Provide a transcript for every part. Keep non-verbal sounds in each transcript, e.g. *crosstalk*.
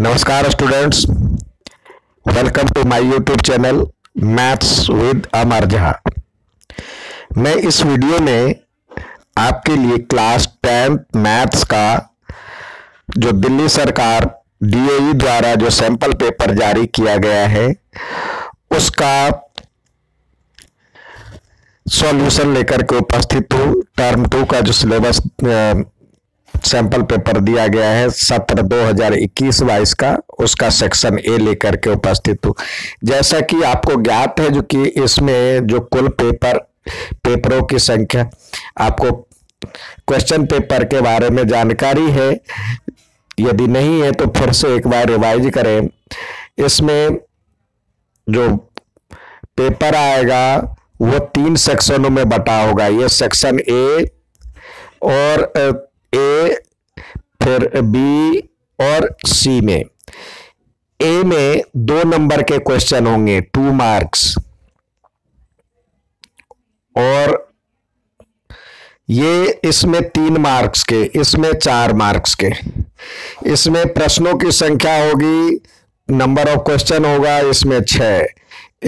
नमस्कार students welcome to my YouTube channel maths with Amar Jha मैं इस वीडियो में आपके लिए क्लास टेंथ मैथ्स का जो दिल्ली सरकार डीओई e द्वारा जो सैंपल पेपर जारी किया गया है उसका सॉल्यूशन लेकर के उपस्थित हूँ टर्म टू का जो सिलेबस सैंपल पेपर दिया गया है सत्र 2021 हजार का उसका सेक्शन ए लेकर के उपस्थित हूँ जैसा कि आपको ज्ञात है जो कि इसमें जो कुल पेपर पेपरों की संख्या आपको क्वेश्चन पेपर के बारे में जानकारी है यदि नहीं है तो फिर से एक बार रिवाइज करें इसमें जो पेपर आएगा वो तीन सेक्शनों में बटा होगा ये सेक्शन ए और फिर बी और सी में ए में दो नंबर के क्वेश्चन होंगे टू मार्क्स और ये इसमें तीन मार्क्स के इसमें चार मार्क्स के इसमें प्रश्नों की संख्या होगी नंबर ऑफ क्वेश्चन होगा इसमें छ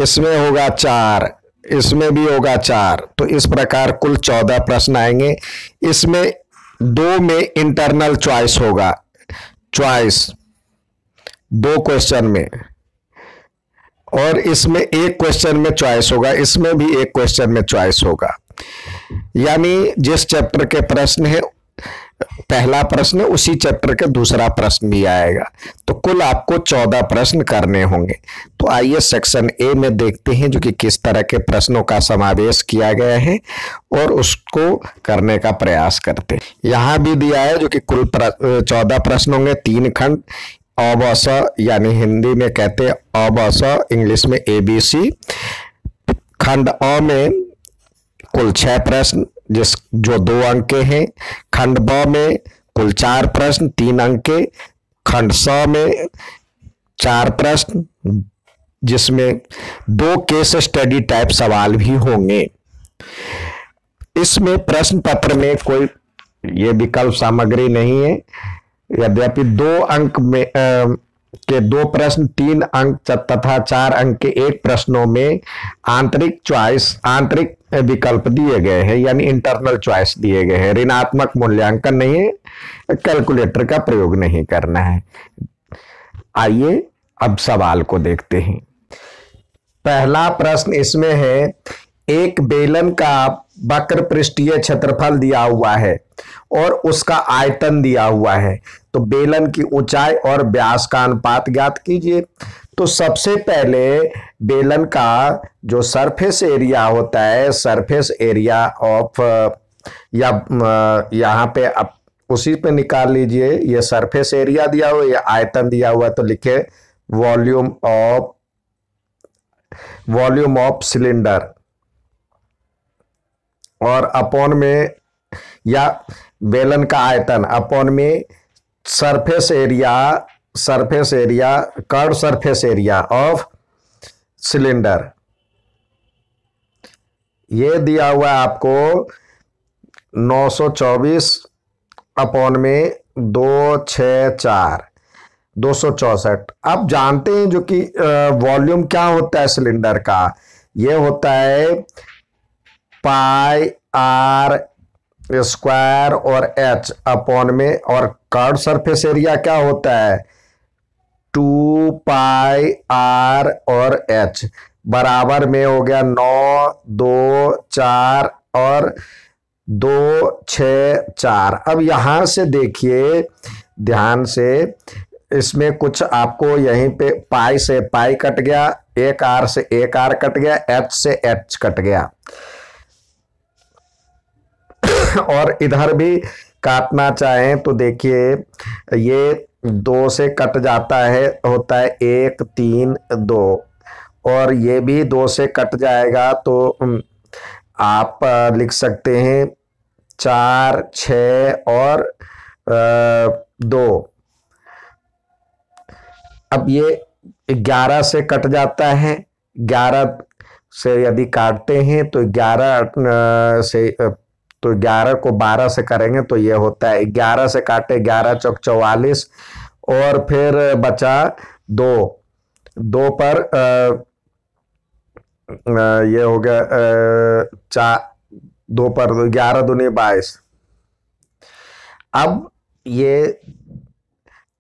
इसमें होगा चार इसमें भी होगा चार तो इस प्रकार कुल चौदह प्रश्न आएंगे इसमें दो में इंटरनल चॉइस होगा चॉइस दो क्वेश्चन में और इसमें एक क्वेश्चन में चॉइस होगा इसमें भी एक क्वेश्चन में चॉइस होगा यानी जिस चैप्टर के प्रश्न है पहला प्रश्न उसी चैप्टर का दूसरा प्रश्न भी आएगा तो कुल आपको चौदह प्रश्न करने होंगे तो आइए सेक्शन ए में देखते हैं जो कि किस तरह के प्रश्नों का समावेश किया गया है और उसको करने का प्रयास करते हैं यहाँ भी दिया है जो कि कुल चौदह प्रश्न होंगे तीन खंड अबस यानी हिंदी में कहते हैं अबस इंग्लिश में ए बी सी खंड अ में कुल छः प्रश्न जिस जो दो अंक के हैं खंड ब में कुल चार प्रश्न तीन अंक के खंड स में चार प्रश्न जिसमें दो केस स्टडी टाइप सवाल भी होंगे इसमें प्रश्न पत्र में कोई ये विकल्प सामग्री नहीं है यद्यपि दो अंक में आ, के दो प्रश्न तीन अंक तथा चार अंक के एक प्रश्नों में आंतरिक चॉइस आंतरिक विकल्प दिए गए हैं यानी इंटरनल चॉइस दिए गए हैं ऋणात्मक मूल्यांकन नहीं है कैलकुलेटर का प्रयोग नहीं करना है आइए अब सवाल को देखते हैं पहला प्रश्न इसमें है एक बेलन का वक्र पृष्ठीय क्षेत्रफल दिया हुआ है और उसका आयतन दिया हुआ है तो बेलन की ऊंचाई और व्यास का अनुपात ज्ञात कीजिए तो सबसे पहले बेलन का जो सरफेस एरिया होता है सरफेस एरिया ऑफ या यहाँ पे आप उसी पे निकाल लीजिए ये सरफेस एरिया दिया हुआ या आयतन दिया हुआ तो लिखे volume of volume of cylinder और अपॉन में या बेलन का आयतन अपॉन में surface area surface area curve surface area of cylinder ये दिया हुआ आपको 924 अपॉन में दो छ चार दो सौ चौसठ आप जानते हैं जो कि वॉल्यूम क्या होता है सिलेंडर का ये होता है पाई आर स्क्वायर और एच अपॉन में और कार्ड सरफेस एरिया क्या होता है टू पाई आर और एच बराबर में हो गया नौ दो चार और दो छ चार अब यहाँ से देखिए ध्यान से इसमें कुछ आपको यहीं पे पाई से पाई कट गया एक आर से एक आर कट गया एच से एच कट गया *coughs* और इधर भी काटना चाहें तो देखिए ये दो से कट जाता है होता है एक तीन दो और ये भी दो से कट जाएगा तो आप लिख सकते हैं चार छ और दो अब ये ग्यारह से कट जाता है ग्यारह से यदि काटते हैं तो ग्यारह से तो 11 को 12 से करेंगे तो ये होता है 11 से काटे 11 चौक चौवालीस और फिर बचा दो दो पर आ, आ, ये हो गया चार दो पर दो ग्यारह दूनी बाईस अब ये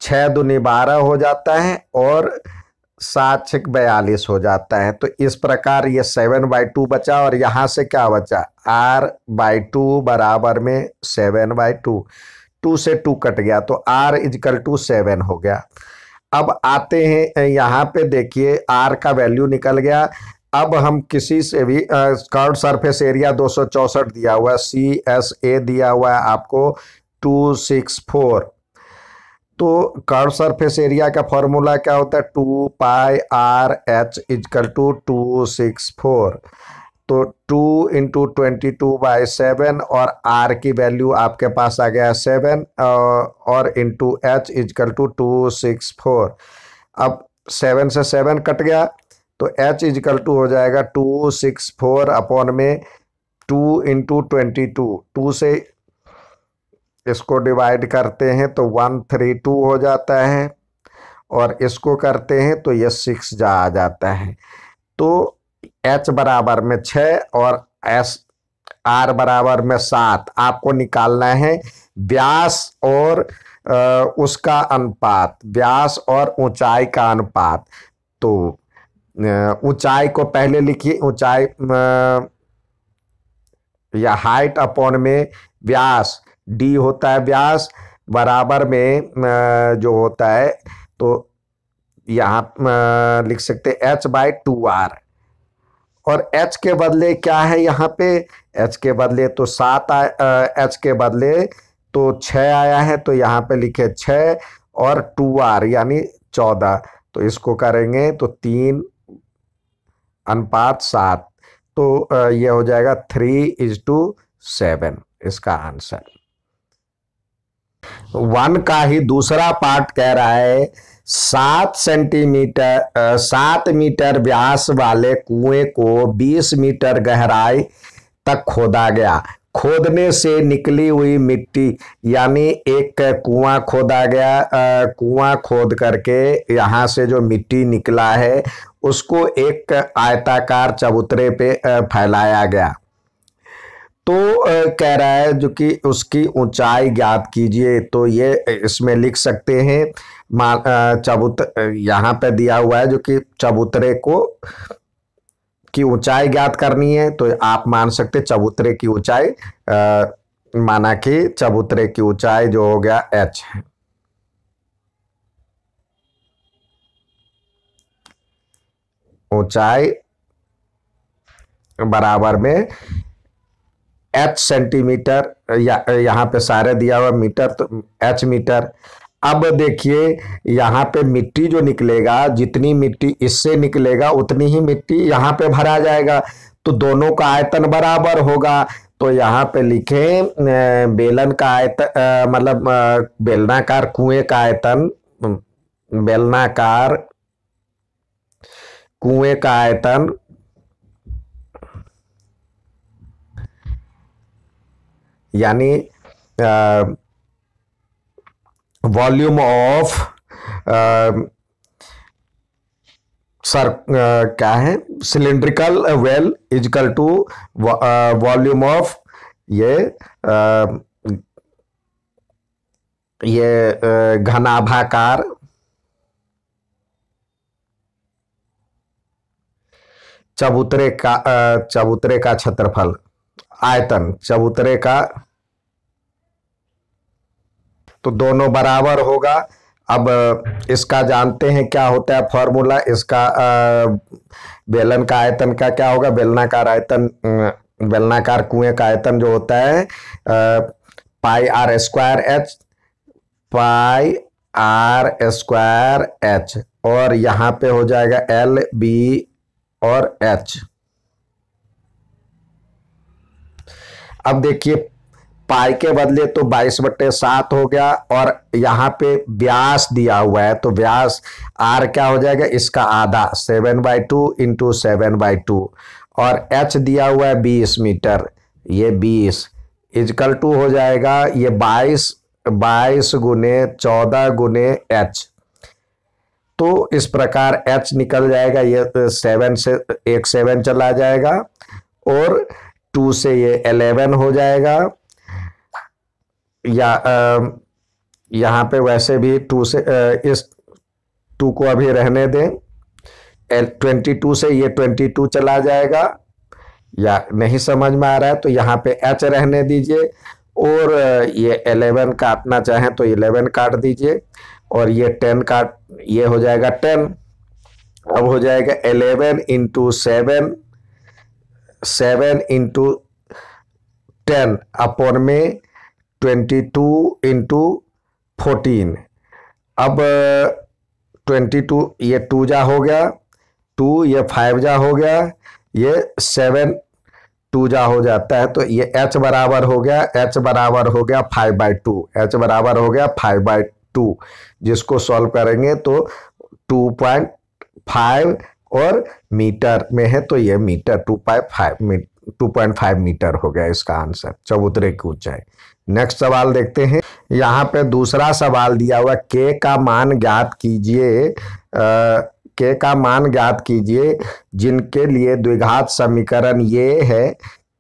छः दुनी बारह हो जाता है और सात छिक बयालीस हो जाता है तो इस प्रकार ये सेवन बाई टू बचा और यहाँ से क्या बचा आर बाई टू बराबर में सेवन बाई टू टू से टू कट गया तो आर इजकल टू सेवन हो गया अब आते हैं यहाँ पे देखिए आर का वैल्यू निकल गया अब हम किसी से भी कर्ड सरफेस एरिया दो दिया हुआ सी एस ए दिया हुआ है आपको टू सिक्स फोर तो कर्व सरफेस एरिया का फॉर्मूला क्या होता है two pi r h is equal to two six four तो two into twenty two by seven और आर की वैल्यू आपके पास आ गया सेवन और into h is equal to two six four अब सेवन से सेवन कट गया तो एच इजकल टू हो जाएगा टू सिक्स फोर अपॉन में two into twenty to two से इसको डिवाइड करते हैं तो वन थ्री टू हो जाता है और इसको करते हैं तो ये सिक्स जा आ जाता है तो एच बराबर में छ और एस आर बराबर में सात आपको निकालना है व्यास और उसका अनुपात व्यास और ऊंचाई का अनुपात तो ऊंचाई को पहले लिखिए ऊंचाई या हाइट अपॉन में व्यास डी होता है व्यास बराबर में जो होता है तो यहाँ लिख सकते एच बाई टू आर और एच के बदले क्या है यहाँ पे एच के बदले तो सात एच के बदले तो छ आया है तो यहाँ पे लिखे छ और टू आर यानी चौदह तो इसको करेंगे तो तीन अनुपात सात तो ये हो जाएगा थ्री इज टू सेवन इसका आंसर वन का ही दूसरा पार्ट कह रहा है सात सेंटीमीटर सात मीटर व्यास वाले कुएं को बीस मीटर गहराई तक खोदा गया खोदने से निकली हुई मिट्टी यानी एक कुआं खोदा गया कुआं खोद करके यहाँ से जो मिट्टी निकला है उसको एक आयताकार चबूतरे पे फैलाया गया तो कह रहा है जो कि उसकी ऊंचाई ज्ञात कीजिए तो ये इसमें लिख सकते हैं मा चबूत यहाँ पे दिया हुआ है जो कि चबूतरे को की ऊंचाई ज्ञात करनी है तो आप मान सकते चबूतरे की ऊंचाई माना कि चबूतरे की ऊंचाई जो हो गया एच है ऊंचाई बराबर में एच सेंटीमीटर या यहाँ पे सारे दिया हुआ मीटर तो एच मीटर अब देखिए यहाँ पे मिट्टी जो निकलेगा जितनी मिट्टी इससे निकलेगा उतनी ही मिट्टी यहाँ पे भरा जाएगा तो दोनों का आयतन बराबर होगा तो यहाँ पे लिखे बेलन का आयतन मतलब बेलनाकार कुएं का आयतन बेलनाकार कुएं का आयतन यानी वॉल्यूम ऑफ सर क्या है cylindrical well is equal to volume of ये आ, ये घनाभाकार चबूतरे का चबूतरे का क्षेत्रफल आयतन चबूतरे का तो दोनों बराबर होगा अब इसका जानते हैं क्या होता है फॉर्मूला इसका बेलन का आयतन का क्या होगा बेलनाकार आयतन बेलनाकार कुएं का आयतन जो होता है pi r square h pi r square h और यहाँ पे हो जाएगा एल बी और एच अब देखिए पाई के बदले तो बाईस बट्टे सात हो गया और यहाँ पे व्यास दिया हुआ है तो व्यास आर क्या हो जाएगा इसका आधा seven by two into seven by two और एच दिया हुआ है बीस मीटर ये बीस इजकल टू हो जाएगा ये बाईस बाईस गुने चौदह गुने एच तो इस प्रकार एच निकल जाएगा ये सेवन से एक सेवन चला जाएगा और टू से ये एलेवन हो जाएगा या आ, यहाँ पे वैसे भी टू से आ, इस टू को अभी रहने दें ट्वेंटी टू से ये ट्वेंटी टू चला जाएगा या नहीं समझ में आ रहा है तो यहाँ पे एच रहने दीजिए और ये एलेवन काटना चाहें तो इलेवन काट दीजिए और ये टेन काट ये हो जाएगा टेन अब हो जाएगा eleven into seven seven into ten upon में ट्वेंटी टू इंटू फोर्टीन अब ट्वेंटी uh, टू ये टू जा हो गया टू ये फाइव जा हो गया ये सेवन टू जा हो जाता है तो ये एच बराबर हो गया एच बराबर हो गया फाइव बाई टू एच बराबर हो गया फाइव बाई टू जिसको सॉल्व करेंगे तो टू पॉइंट फाइव और मीटर में है तो ये metre two pi five two point five metre हो गया इसका आंसर चबूतरे की ऊंचाई नेक्स्ट सवाल देखते हैं यहाँ पे दूसरा सवाल दिया हुआ के का मान ज्ञात कीजिए के का मान ज्ञात कीजिए जिनके लिए द्विघात समीकरण ये है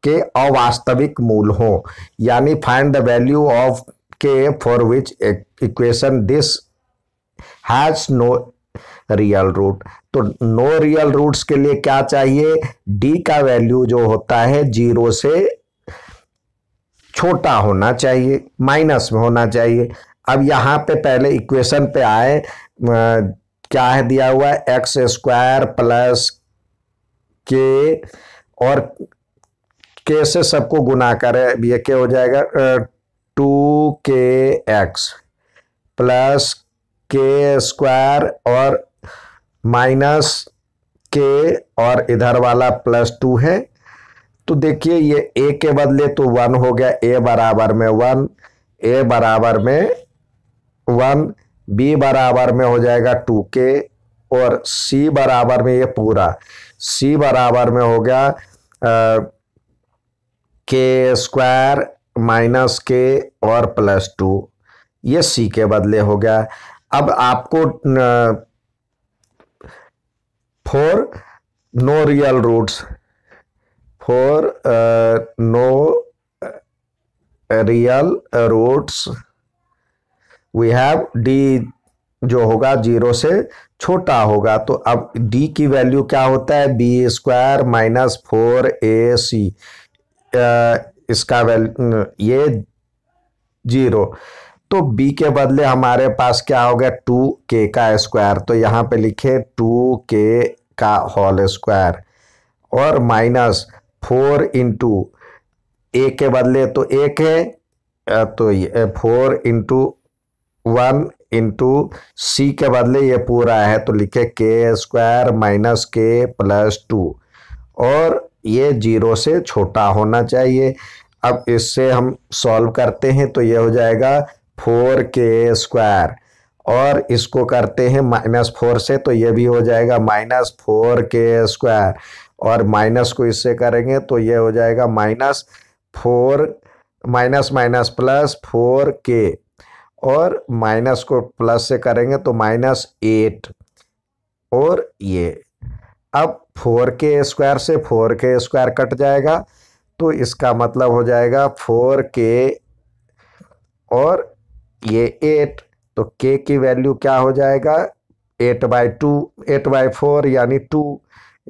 के अवास्तविक मूल हो यानी find the value of k for which equation this has no real root तो नो रियल रूट्स के लिए क्या चाहिए डी का वैल्यू जो होता है जीरो से छोटा होना चाहिए माइनस में होना चाहिए अब यहाँ पे पहले इक्वेशन पे आए क्या है दिया हुआ है एक्स स्क्वायर प्लस के और के से सबको गुना करें ये क्या हो जाएगा two k x plus k square और माइनस के और इधर वाला प्लस टू है तो देखिए ये ए के बदले तो वन हो गया ए बराबर में वन ए बराबर में वन बी बराबर में हो जाएगा टू के और सी बराबर में ये पूरा सी बराबर में हो गया के स्क्वायर माइनस के और प्लस टू ये सी के बदले हो गया अब आपको न, for no real roots for no real roots we have D जो होगा जीरो से छोटा होगा तो अब डी की वैल्यू क्या होता है b square minus four a c इसका वैल्यू uh, ये जीरो तो b के बदले हमारे पास क्या हो गया टू के का स्क्वायर तो यहाँ पे लिखे टू के का होल स्क्वायर और माइनस फोर इंटू ए के बदले तो एक है तो ये four into one into c के बदले ये पूरा है तो लिखे k square minus k plus two और ये जीरो से छोटा होना चाहिए अब इससे हम सॉल्व करते हैं तो ये हो जाएगा फोर के स्क्वायर और इसको करते हैं माइनस फोर से तो ये भी हो जाएगा माइनस फोर के स्क्वायर और माइनस को इससे करेंगे तो ये हो जाएगा minus four minus minus plus four k और माइनस को प्लस से करेंगे तो माइनस एट और ये अब फोर के स्क्वायर से फोर के स्क्वायर कट जाएगा तो इसका मतलब हो जाएगा फोर के और ये एट तो के की वैल्यू क्या हो जाएगा eight by two eight by four यानी टू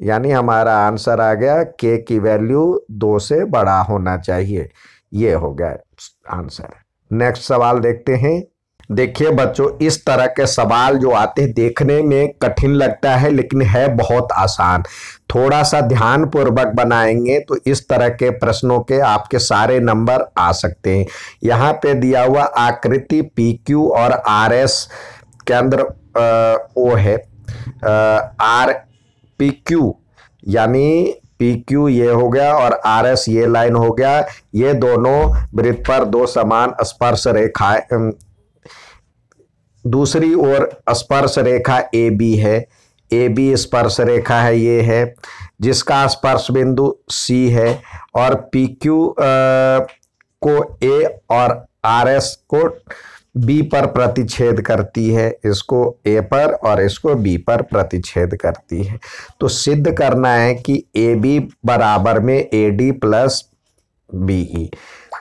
यानी हमारा आंसर आ गया के की वैल्यू दो से बड़ा होना चाहिए ये हो गया आंसर नेक्स्ट सवाल देखते हैं देखिए बच्चों इस तरह के सवाल जो आते हैं देखने में कठिन लगता है लेकिन है बहुत आसान थोड़ा सा ध्यान पूर्वक बनाएंगे तो इस तरह के प्रश्नों के आपके सारे नंबर आ सकते हैं यहाँ पे दिया हुआ आकृति पी क्यू और आर एस केंद्र ओ है आर पी क्यू यानी पी क्यू ये हो गया और आर एस ये लाइन हो गया ये दोनों वृत्त पर दो समान स्पर्श रेखाएं दूसरी ओर स्पर्श रेखा ए बी है ए बी स्पर्श रेखा है ये है जिसका स्पर्श बिंदु सी है और पी क्यू को ए और आर एस को बी पर प्रतिच्छेद करती है इसको ए पर और इसको बी पर प्रतिच्छेद करती है तो सिद्ध करना है कि ए बी बराबर में A D plus B E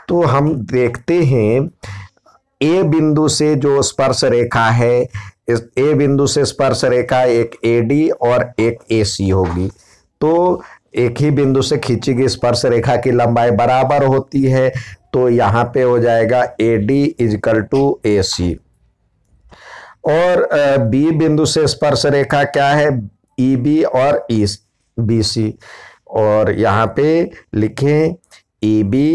तो हम देखते हैं ए बिंदु से जो स्पर्श रेखा है इस ए बिंदु से स्पर्श रेखा एक ए डी और एक ए सी होगी तो एक ही बिंदु से खींची गई स्पर्श रेखा की लंबाई बराबर होती है तो यहाँ पे हो जाएगा A D is equal to A C और बी बिंदु से स्पर्श रेखा क्या है ई e बी और ई बी सी और यहाँ पे लिखें ई e बी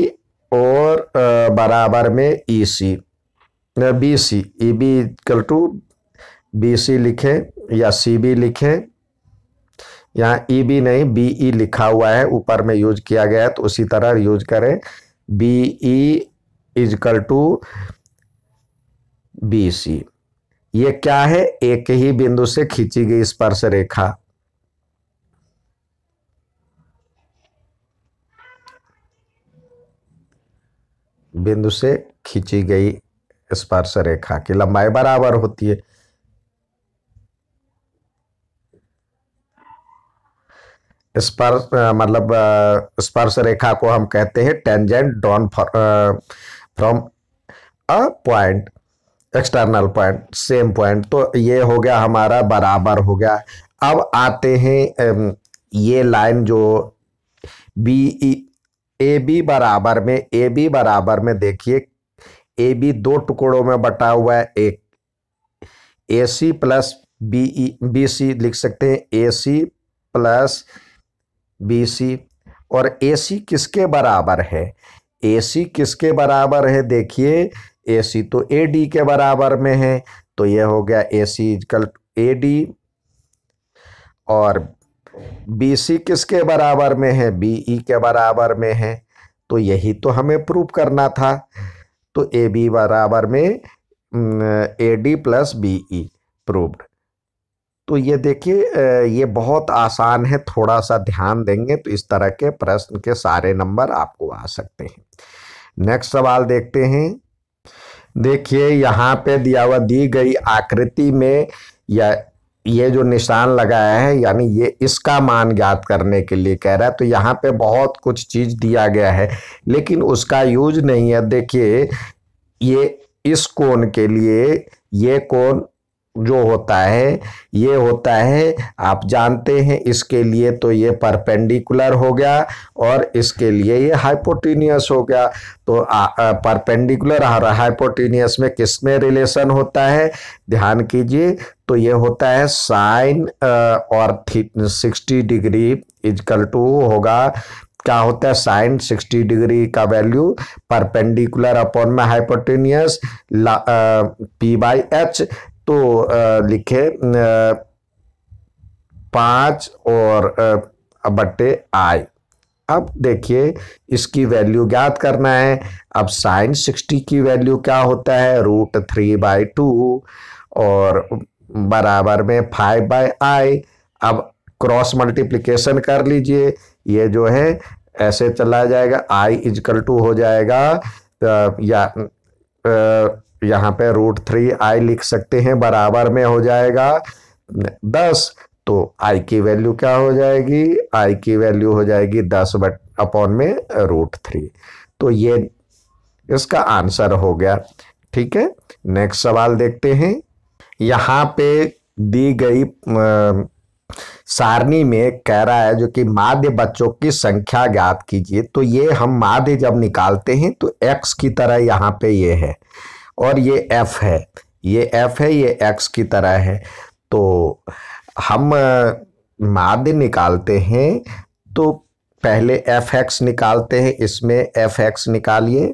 और बराबर में E e C B C A B equal to B C लिखें या सी बी लिखें यहाँ ई e, बी नहीं बी ई e लिखा हुआ है ऊपर में यूज किया गया है तो उसी तरह यूज करें B E is equal to B C ये क्या है एक ही बिंदु से खींची गई स्पर्श रेखा बिंदु से खींची गई स्पर्श रेखा की लंबाई बराबर होती है स्पर्श मतलब स्पर्श रेखा को हम कहते हैं tangent drawn from a point external point same point तो ये हो गया हमारा बराबर हो गया अब आते हैं ये लाइन जो बी ए बी बराबर में ए बी बराबर में देखिए ए बी दो टुकड़ों में बटा हुआ है एक A C plus B E B C लिख सकते हैं ए सी प्लस बी सी और ए सी किसके बराबर है ए सी किसके बराबर है देखिए ए सी तो ए डी के बराबर में है तो यह हो गया A C is equal A D और बी सी किसके बराबर में है बी ई के बराबर में है तो यही तो हमें प्रूव करना था तो ए बी बराबर में A D plus B E proved तो ये देखिए ये बहुत आसान है थोड़ा सा ध्यान देंगे तो इस तरह के प्रश्न के सारे नंबर आपको आ सकते हैं नेक्स्ट सवाल देखते हैं देखिए यहाँ पे दिया हुआ दी गई आकृति में या ये जो निशान लगाया है यानी ये इसका मान ज्ञात करने के लिए कह रहा है तो यहाँ पे बहुत कुछ चीज़ दिया गया है लेकिन उसका यूज नहीं है देखिए ये इस कोण के लिए ये कोण जो होता है ये होता है आप जानते हैं इसके लिए तो ये परपेंडिकुलर हो गया और इसके लिए ये हाइपोटीनियस हो गया तो परपेंडिकुलर और हाइपोटीनियस में किस में रिलेशन होता है ध्यान कीजिए तो ये होता है साइन और सिक्सटी डिग्री इजकल टू होगा क्या होता है साइन 60 डिग्री का वैल्यू परपेंडिकुलर अपॉन में हाइपोटेनियस पी बाई एच तो लिखे पाँच और बट्टे आई अब देखिए इसकी वैल्यू ज्ञात करना है अब साइन सिक्सटी की वैल्यू क्या होता है रूट थ्री बाई टू और बराबर में फाइव बाई आई अब क्रॉस मल्टीप्लिकेशन कर लीजिए ये जो है ऐसे चला जाएगा आई इजकल टू हो जाएगा या यहाँ पे रूट थ्री आई लिख सकते हैं बराबर में हो जाएगा दस तो आई की वैल्यू क्या हो जाएगी आई की वैल्यू हो जाएगी दस बट अपॉन में रूट थ्री तो ये इसका आंसर हो गया ठीक है नेक्स्ट सवाल देखते हैं यहाँ पे दी गई सारणी में कह रहा है जो कि माध्य बच्चों की संख्या ज्ञात कीजिए तो ये हम माध्य जब निकालते हैं तो एक्स की तरह यहाँ पे ये है और ये एफ है ये एफ है ये एक्स की तरह है तो हम माध्य निकालते हैं तो पहले एफ एक्स निकालते हैं इसमें एफ एक्स निकालिए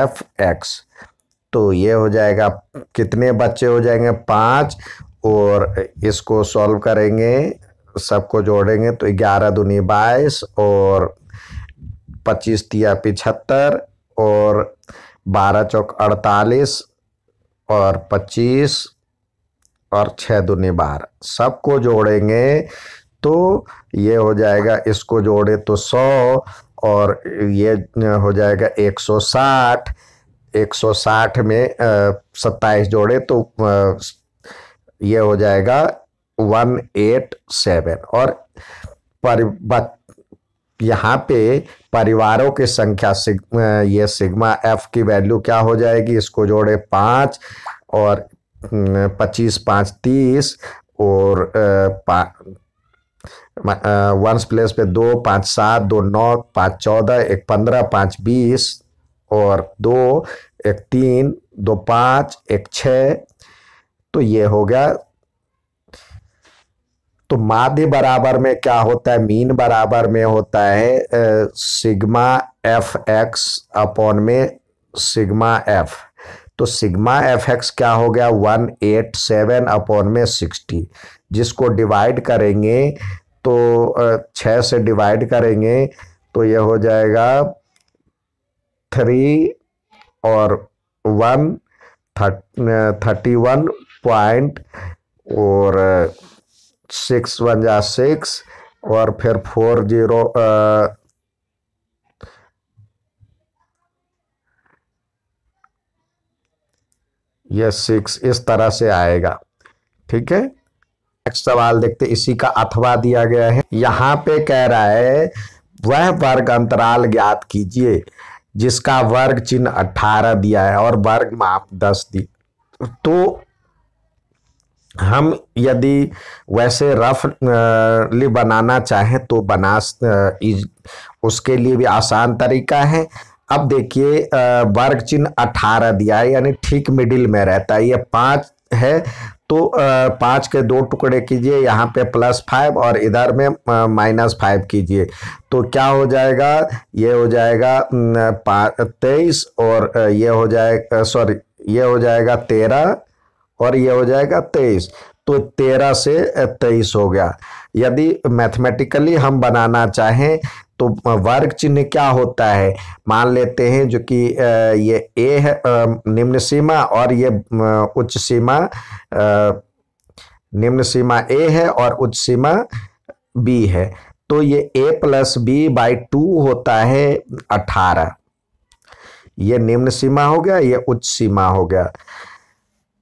एफ एक्स तो ये हो जाएगा कितने बच्चे हो जाएंगे पाँच और इसको सॉल्व करेंगे सबको जोड़ेंगे तो ग्यारह दुनी बाईस और पच्चीस तिया पिछहत्तर और बारह चौक अड़तालीस और पच्चीस और छः दूनी बारह सबको जोड़ेंगे तो ये हो जाएगा इसको जोड़े तो सौ और ये हो जाएगा एक सौ साठ एक सौ साठ में सत्ताईस जोड़े तो आ, ये हो जाएगा वन एट सेवन और पर यहाँ पे परिवारों की संख्या ये सिग्मा एफ की वैल्यू क्या हो जाएगी इसको जोड़े पाँच और पच्चीस पाँच तीस और वंस प्लेस पे दो पाँच सात दो नौ पाँच चौदह एक पंद्रह पाँच बीस और दो एक तीन दो पाँच एक छः तो ये हो गया तो माध्य बराबर में क्या होता है मीन बराबर में होता है सिग्मा एफ एक्स अपॉन में सिग्मा एफ तो सिग्मा एफ एक्स क्या हो गया वन एट सेवन अपॉन में सिक्सटी जिसको डिवाइड करेंगे तो छः से डिवाइड करेंगे तो यह हो जाएगा थ्री और वन थर्टी वन पॉइंट और सिक्स वन जा सिक्स और फिर फोर जीरो ये सिक्स इस तरह से आएगा ठीक है नेक्स्ट सवाल देखते इसी का अथवा दिया गया है यहां पे कह रहा है वह वर्ग अंतराल ज्ञात कीजिए जिसका वर्ग चिन्ह अठारह दिया है और वर्ग माप दस दी तो हम यदि वैसे रफली बनाना चाहें तो बना उसके लिए भी आसान तरीका है अब देखिए वर्ग चिन्ह अठारह दिया है यानी ठीक मिडिल में रहता है ये पाँच है तो पाँच के दो टुकड़े कीजिए यहाँ पे प्लस फाइव और इधर में माइनस फाइव कीजिए तो क्या हो जाएगा ये हो जाएगा तेईस और ये हो जाएगा सॉरी ये हो जाएगा तेरह और ये हो जाएगा तेईस तो तेरह से तेईस हो गया यदि मैथमेटिकली हम बनाना चाहें तो वर्ग चिन्ह क्या होता है मान लेते हैं जो कि ये ए है निम्न सीमा और ये उच्च सीमा निम्न सीमा ए है और उच्च सीमा बी है तो ये a plus b by two होता है अठारह ये निम्न सीमा हो गया ये उच्च सीमा हो गया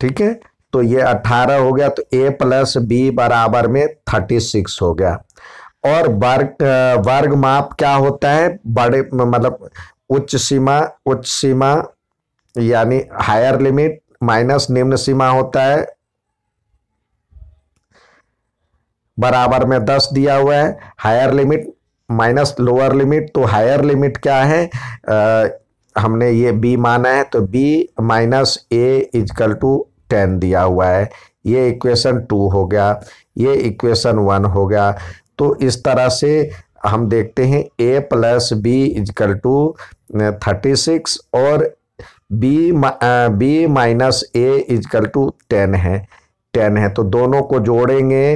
ठीक है तो ये अठारह हो गया तो ए प्लस बी बराबर में थर्टी सिक्स हो गया और वर्ग वर्ग माप क्या होता है बड़े मतलब उच्च सीमा उच्च सीमा यानी हायर लिमिट माइनस निम्न सीमा होता है बराबर में दस दिया हुआ है higher limit minus lower limit तो हायर लिमिट क्या है आ, हमने ये बी माना है तो b minus a is equal to ten दिया हुआ है ये इक्वेशन टू हो गया ये इक्वेशन वन हो गया तो इस तरह से हम देखते हैं a plus b is equal to thirty six और b b minus a is equal to ten है टेन है तो दोनों को जोड़ेंगे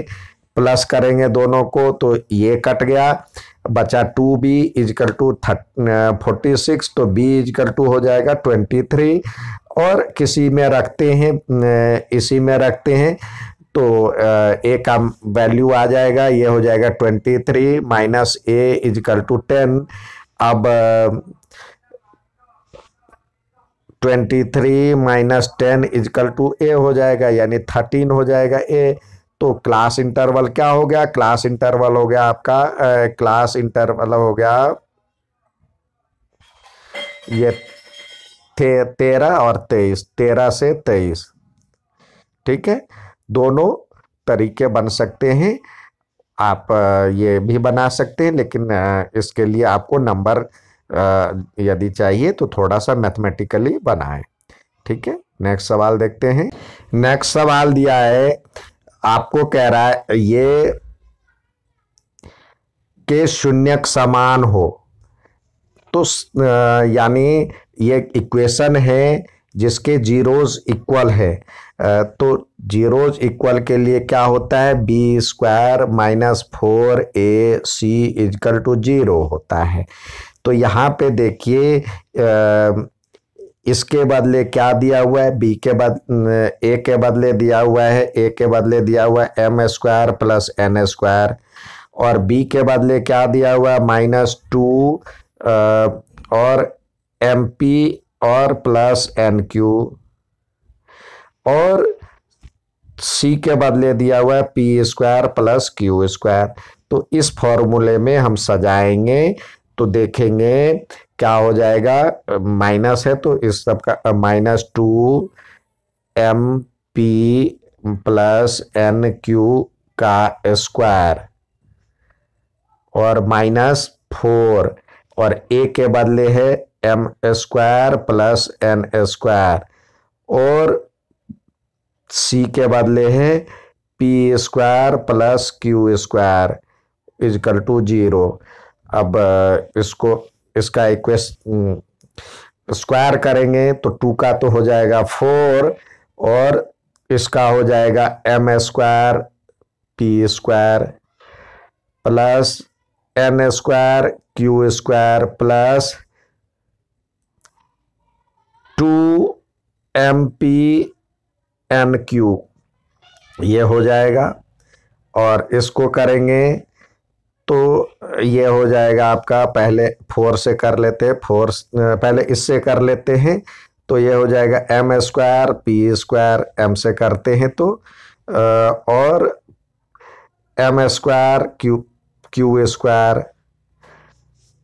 प्लस करेंगे दोनों को तो ये कट गया बचा two b is equal to thirty forty six तो बी इजकल टू हो जाएगा ट्वेंटी थ्री और किसी में रखते हैं इसी में रखते हैं तो ए का वैल्यू आ जाएगा ये हो जाएगा twenty three minus a is equal to ten अब twenty three minus ten is equal to a हो जाएगा यानी थर्टीन हो जाएगा ए तो क्लास इंटरवल क्या हो गया क्लास इंटरवल हो गया आपका क्लास इंटरवल हो गया ये ते, तेरह और तेईस तेरह से तेईस ठीक है दोनों तरीके बन सकते हैं आप ये भी बना सकते हैं लेकिन इसके लिए आपको नंबर यदि चाहिए तो थोड़ा सा मैथमेटिकली बनाएं ठीक है नेक्स्ट सवाल देखते हैं नेक्स्ट सवाल दिया है आपको कह रहा है ये के शून्यक समान हो तो यानी ये इक्वेशन है जिसके जीरोज इक्वल है तो जीरोज इक्वल के लिए क्या होता है b square minus four a C is equal to zero होता है तो यहाँ पे देखिए इसके बदले क्या दिया हुआ है बी के बद ए के बदले दिया हुआ है ए के बदले दिया हुआ है M square plus N square और बी के बदले क्या दिया हुआ है माइनस टू और एम पी और प्लस एन क्यू और सी के बदले दिया हुआ है P square plus Q square तो इस फॉर्मूले में हम सजाएंगे तो देखेंगे क्या हो जाएगा माइनस है तो इस सब का minus two M P plus N Q का स्क्वायर और माइनस फोर और ए के बदले है M square plus N square और सी के बदले है P square plus Q square is equal to zero अब uh, इसको इसका इक्वेस स्क्वायर mm, करेंगे तो टू का तो हो जाएगा फोर और इसका हो जाएगा M square P square plus N square Q square plus two M P N q ये हो जाएगा और इसको करेंगे तो ये हो जाएगा आपका पहले फोर से कर लेते हैं फोर पहले इससे कर लेते हैं तो ये हो जाएगा M square P square m से करते हैं तो और m square q q square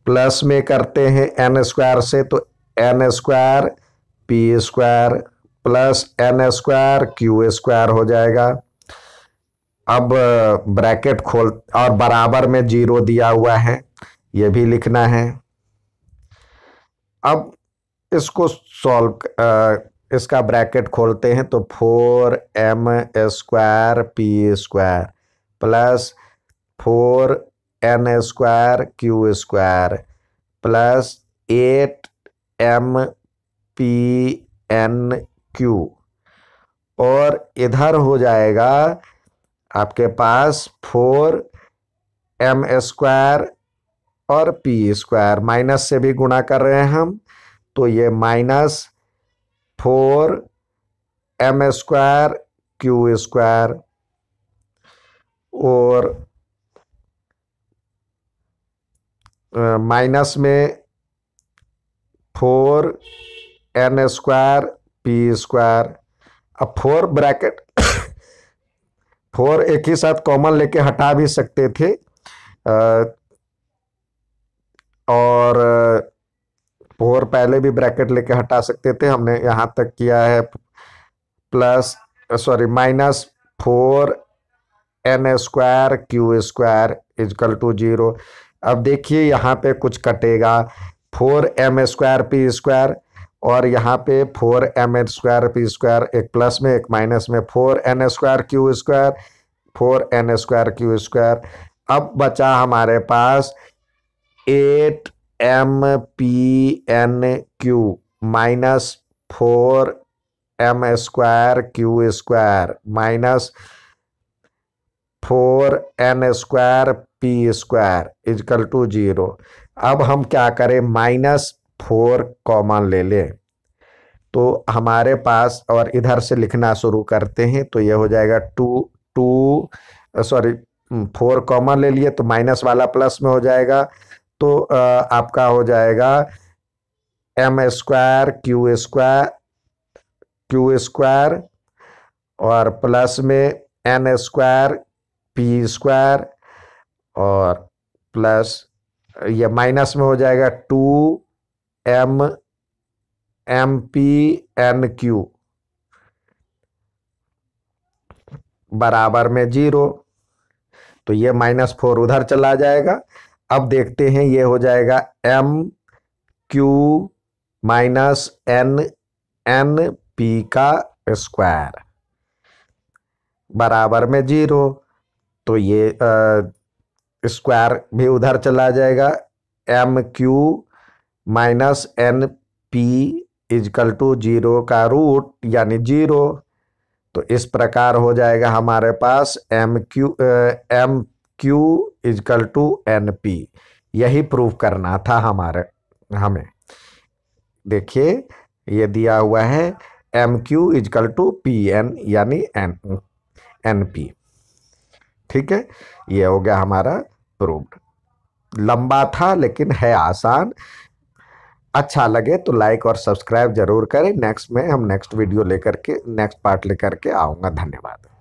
plus में करते हैं एन स्क्वायर से तो n square P square plus N square Q square हो जाएगा अब ब्रैकेट खोल और बराबर में जीरो दिया हुआ है ये भी लिखना है अब इसको सॉल्व इसका ब्रैकेट खोलते हैं तो four m square P square plus four n square Q square plus eight m P N Q और इधर हो जाएगा आपके पास फोर एम स्क्वायर और पी स्क्वायर माइनस से भी गुणा कर रहे हैं हम तो ये minus four m square Q square और माइनस में four n square P square अब फोर ब्रैकेट फोर एक ही साथ कॉमन लेके हटा भी सकते थे और फोर पहले भी ब्रैकेट लेके हटा सकते थे हमने यहाँ तक किया है plus sorry minus four n square Q square is equal to zero अब देखिए यहाँ पे कुछ कटेगा four m square P square और यहाँ पे four m h square P square एक प्लस में एक माइनस में four n square Q square four n square Q square अब बचा हमारे पास eight m P N q minus four m square Q square minus four n square P square is equal to zero अब हम क्या करें minus four common ले लें तो हमारे पास और इधर से लिखना शुरू करते हैं तो ये हो जाएगा two two sorry four common ले लिए तो माइनस वाला प्लस में हो जाएगा तो आपका हो जाएगा M square Q square Q square और प्लस में एन स्क्वायर पी स्क्वायर और प्लस ये माइनस में हो जाएगा two M M P N Q बराबर में जीरो तो ये माइनस फोर उधर चला जाएगा अब देखते हैं ये हो जाएगा M Q minus N N P का स्क्वायर बराबर में जीरो तो ये स्क्वायर भी उधर चला जाएगा M Q minus N P equal to zero का रूट यानी जीरो तो इस प्रकार हो जाएगा हमारे पास M Q M Q equal to N P यही प्रूफ करना था हमारे हमें देखिए ये दिया हुआ है M Q equal to P N यानी एन एन पी ठीक है ये हो गया हमारा प्रूफ लंबा था लेकिन है आसान अच्छा लगे तो लाइक और सब्सक्राइब जरूर करें नेक्स्ट में हम नेक्स्ट वीडियो लेकर के नेक्स्ट पार्ट लेकर के आऊँगा धन्यवाद